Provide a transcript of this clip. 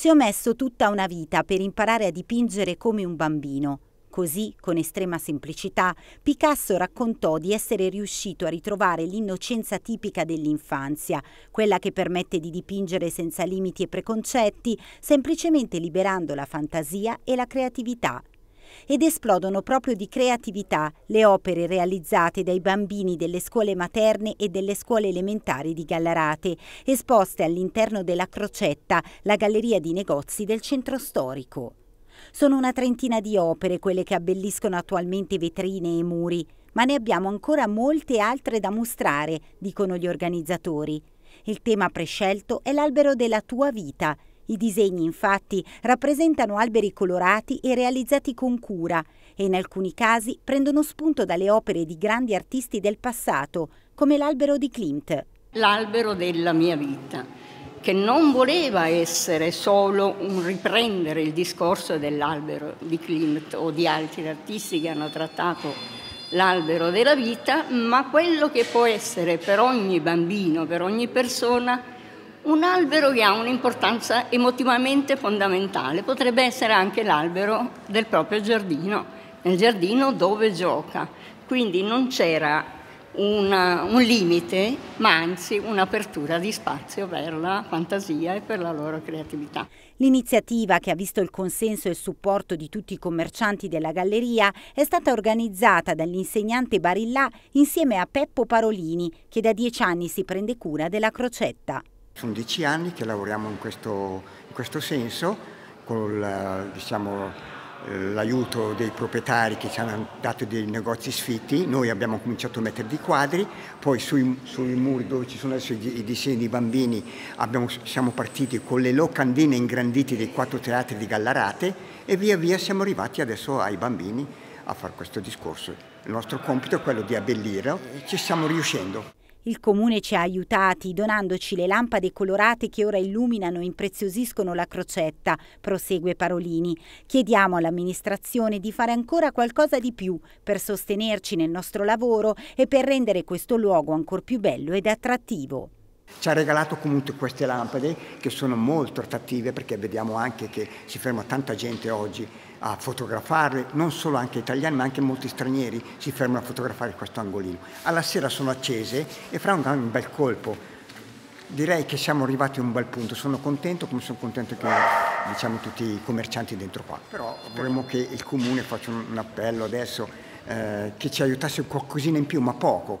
Ci ho messo tutta una vita per imparare a dipingere come un bambino. Così, con estrema semplicità, Picasso raccontò di essere riuscito a ritrovare l'innocenza tipica dell'infanzia, quella che permette di dipingere senza limiti e preconcetti, semplicemente liberando la fantasia e la creatività ed esplodono proprio di creatività le opere realizzate dai bambini delle scuole materne e delle scuole elementari di Gallarate, esposte all'interno della Crocetta, la galleria di negozi del centro storico. Sono una trentina di opere quelle che abbelliscono attualmente vetrine e muri, ma ne abbiamo ancora molte altre da mostrare, dicono gli organizzatori. Il tema prescelto è l'albero della tua vita, i disegni infatti rappresentano alberi colorati e realizzati con cura e in alcuni casi prendono spunto dalle opere di grandi artisti del passato, come l'albero di Klimt. L'albero della mia vita, che non voleva essere solo un riprendere il discorso dell'albero di Klimt o di altri artisti che hanno trattato l'albero della vita, ma quello che può essere per ogni bambino, per ogni persona, un albero che ha un'importanza emotivamente fondamentale potrebbe essere anche l'albero del proprio giardino, nel giardino dove gioca. Quindi non c'era una, un limite, ma anzi un'apertura di spazio per la fantasia e per la loro creatività. L'iniziativa, che ha visto il consenso e il supporto di tutti i commercianti della galleria, è stata organizzata dall'insegnante Barillà insieme a Peppo Parolini, che da dieci anni si prende cura della crocetta. Sono dieci anni che lavoriamo in questo, in questo senso, con diciamo, eh, l'aiuto dei proprietari che ci hanno dato dei negozi sfitti, noi abbiamo cominciato a mettere dei quadri, poi sui, sui muri dove ci sono adesso i, i disegni di bambini abbiamo, siamo partiti con le locandine ingrandite dei quattro teatri di Gallarate e via via siamo arrivati adesso ai bambini a fare questo discorso. Il nostro compito è quello di abbellirlo e ci stiamo riuscendo. Il comune ci ha aiutati donandoci le lampade colorate che ora illuminano e impreziosiscono la crocetta, prosegue Parolini. Chiediamo all'amministrazione di fare ancora qualcosa di più per sostenerci nel nostro lavoro e per rendere questo luogo ancora più bello ed attrattivo. Ci ha regalato comunque queste lampade che sono molto attrattive perché vediamo anche che si ferma tanta gente oggi a fotografarle, non solo anche italiani ma anche molti stranieri si fermano a fotografare questo angolino. Alla sera sono accese e fra un bel colpo direi che siamo arrivati a un bel punto, sono contento come sono contento che diciamo, tutti i commercianti dentro qua, però vorremmo che il comune faccia un appello adesso eh, che ci aiutasse qualcosina in più, ma poco.